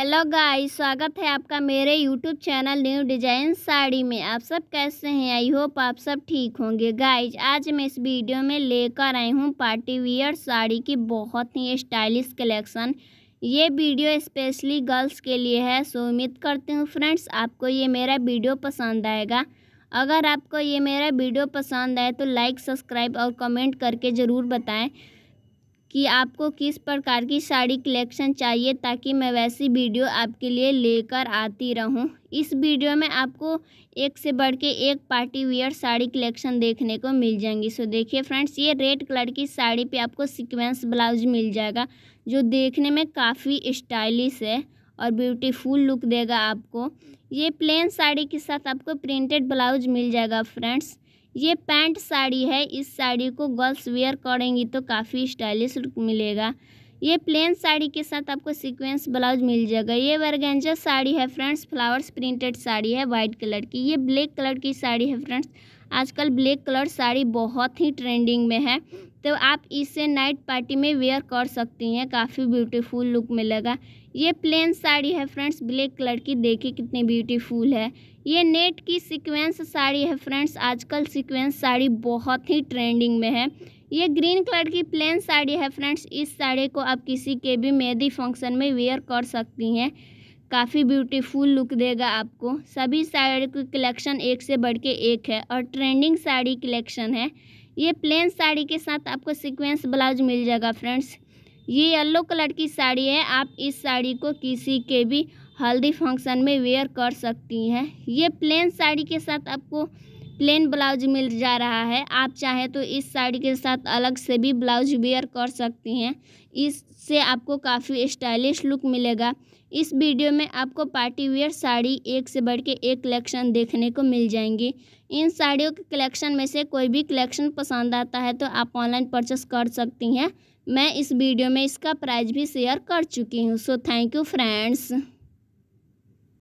hello guys स्वागत है आपका मेरे YouTube channel new design sari में आप सब कैसे हैं आई होप आप सब ठीक होंगे गाइस आज मैं इस वीडियो में लेकर आई हूँ पार्टी वियर साड़ी की बहुत ही स्टाइलिश कलेक्शन ये वीडियो स्पेशली गर्ल्स के लिए है सो उम्मीद करती हूँ फ्रेंड्स आपको ये मेरा वीडियो पसंद आएगा अगर आपको ये मेरा वीडियो पसंद आए तो लाइक सब्सक्राइब और कमेंट करके ज़रूर बताएँ कि आपको किस प्रकार की साड़ी कलेक्शन चाहिए ताकि मैं वैसी वीडियो आपके लिए लेकर आती रहूं इस वीडियो में आपको एक से बढ़ के एक पार्टी वियर साड़ी कलेक्शन देखने को मिल जाएंगी सो देखिए फ्रेंड्स ये रेड कलर की साड़ी पे आपको सीक्वेंस ब्लाउज मिल जाएगा जो देखने में काफ़ी स्टाइलिश है और ब्यूटीफुल लुक देगा आपको ये प्लेन साड़ी के साथ आपको प्रिंटेड ब्लाउज मिल जाएगा फ्रेंड्स ये पैंट साड़ी है इस साड़ी को गर्ल्स वेयर करेंगी तो काफ़ी स्टाइलिश लुक मिलेगा ये प्लेन साड़ी के साथ आपको सीक्वेंस ब्लाउज मिल जाएगा ये वर्गेंजा साड़ी है फ्रेंड्स फ्लावर्स प्रिंटेड साड़ी है वाइट कलर की ये ब्लैक कलर की साड़ी है फ्रेंड्स आजकल ब्लैक कलर साड़ी बहुत ही ट्रेंडिंग में है तो आप इसे नाइट पार्टी में वेयर कर सकती हैं काफ़ी ब्यूटीफुल लुक मिलेगा ये प्लेन साड़ी है फ्रेंड्स ब्लैक कलर की देखिए कितनी ब्यूटीफुल है ये नेट की सीक्वेंस साड़ी है फ्रेंड्स आजकल सीक्वेंस साड़ी बहुत ही ट्रेंडिंग में है ये ग्रीन कलर की प्लेन साड़ी है फ्रेंड्स इस साड़ी को आप किसी के भी मेहंदी फंक्शन में वेयर कर सकती हैं काफ़ी ब्यूटीफुल लुक देगा आपको सभी साड़ी की कलेक्शन एक से बढ़ के एक है और ट्रेंडिंग साड़ी कलेक्शन है ये प्लेन साड़ी के साथ आपको सीक्वेंस ब्लाउज मिल जाएगा फ्रेंड्स ये येलो कलर की साड़ी है आप इस साड़ी को किसी के भी हल्दी फंक्शन में वेयर कर सकती हैं ये प्लेन साड़ी के साथ आपको प्लेन ब्लाउज मिल जा रहा है आप चाहे तो इस साड़ी के साथ अलग से भी ब्लाउज वेयर कर सकती हैं इससे आपको काफ़ी स्टाइलिश लुक मिलेगा इस वीडियो में आपको पार्टी वेयर साड़ी एक से बढ़ के एक कलेक्शन देखने को मिल जाएंगी इन साड़ियों के कलेक्शन में से कोई भी कलेक्शन पसंद आता है तो आप ऑनलाइन परचेस कर सकती हैं मैं इस वीडियो में इसका प्राइस भी शेयर कर चुकी हूँ सो थैंक यू फ्रेंड्स